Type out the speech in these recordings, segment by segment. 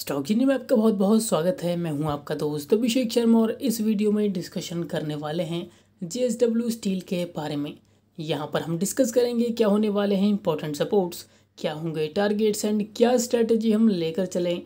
stock जीनी में आपका बहुत बहुत स्वागत है मैं हूं आपका दोस्त अभिषेक शर्मा और इस वीडियो में डिस्कशन करने वाले हैं जे स्टील के बारे में यहां पर हम डिस्कस करेंगे क्या होने वाले हैं इंपॉर्टेंट सपोर्ट्स क्या होंगे टारगेट्स एंड क्या स्ट्रैटेजी हम लेकर चलें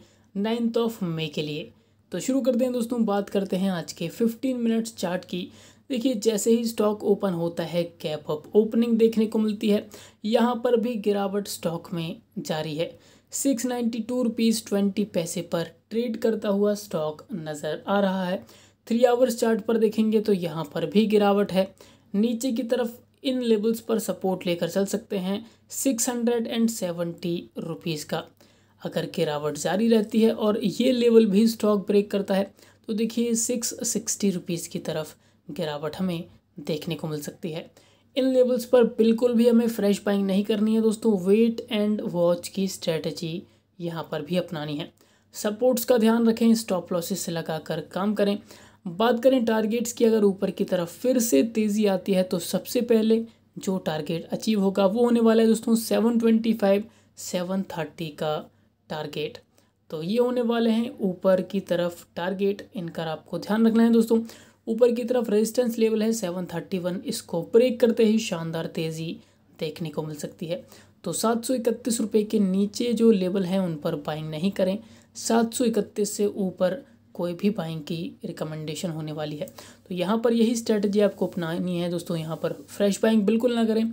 नाइन्थ ऑफ मे के लिए तो शुरू करते हैं दोस्तों बात करते हैं आज के फिफ्टीन मिनट्स चार्ट की देखिए जैसे ही स्टॉक ओपन होता है कैप अप ओपनिंग देखने को मिलती है यहाँ पर भी गिरावट स्टॉक में जारी है six ninety two rupees twenty पैसे पर ट्रेड करता हुआ स्टॉक नज़र आ रहा है थ्री आवर्स चार्ट पर देखेंगे तो यहाँ पर भी गिरावट है नीचे की तरफ इन लेवल्स पर सपोर्ट लेकर चल सकते हैं six hundred and seventy rupees का अगर गिरावट जारी रहती है और ये लेवल भी स्टॉक ब्रेक करता है तो देखिए सिक्स सिक्सटी रुपीज़ की तरफ गिरावट हमें देखने को मिल सकती है इन लेवल्स पर बिल्कुल भी हमें फ्रेश बाइंग नहीं करनी है दोस्तों वेट एंड वॉच की स्ट्रेटजी यहाँ पर भी अपनानी है सपोर्ट्स का ध्यान रखें स्टॉप लॉसेस से लगाकर काम करें बात करें टारगेट्स की अगर ऊपर की तरफ फिर से तेज़ी आती है तो सबसे पहले जो टारगेट अचीव होगा वो होने वाला है दोस्तों seven twenty five seven thirty का टारगेट तो ये होने वाले हैं ऊपर की तरफ टारगेट इनका आपको ध्यान रखना है दोस्तों ऊपर की तरफ रेजिस्टेंस लेवल है 731 इसको ब्रेक करते ही शानदार तेज़ी देखने को मिल सकती है तो सात सौ इकतीस रुपये के नीचे जो लेवल हैं उन पर बाइंग नहीं करें सात सौ इकतीस से ऊपर कोई भी बाइंग की रिकमेंडेशन होने वाली है तो यहाँ पर यही स्ट्रेटजी आपको अपनानी है दोस्तों यहाँ पर फ्रेश बाइंग बिल्कुल ना करें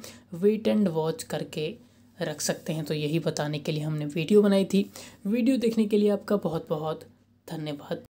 वेट एंड वॉच करके रख सकते हैं तो यही बताने के लिए हमने वीडियो बनाई थी वीडियो देखने के लिए आपका बहुत बहुत धन्यवाद